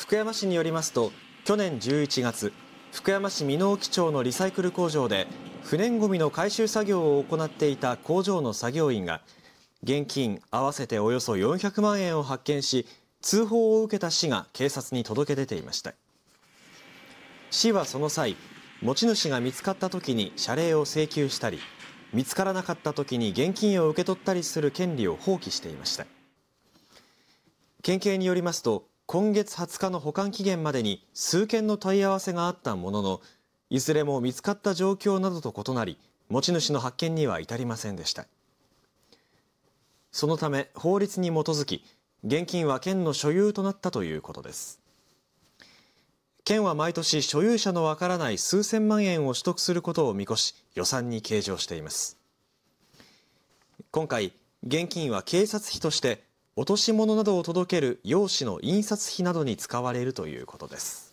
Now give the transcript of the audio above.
福山市によりますと去年11月福山市箕面町のリサイクル工場で不燃ごみの回収作業を行っていた工場の作業員が現金合わせておよそ400万円を発見し通報を受けた市が警察に届け出ていました市はその際持ち主が見つかった時に謝礼を請求したり見つからなかった時に現金を受け取ったりする権利を放棄していました県警によりますと今月20日の保管期限までに数件の問い合わせがあったもののいずれも見つかった状況などと異なり持ち主の発見には至りませんでしたそのため法律に基づき現金は県の所有となったということです県は毎年所有者のわからない数千万円を取得することを見越し予算に計上しています今回現金は警察費として落とし物などを届ける用紙の印刷費などに使われるということです。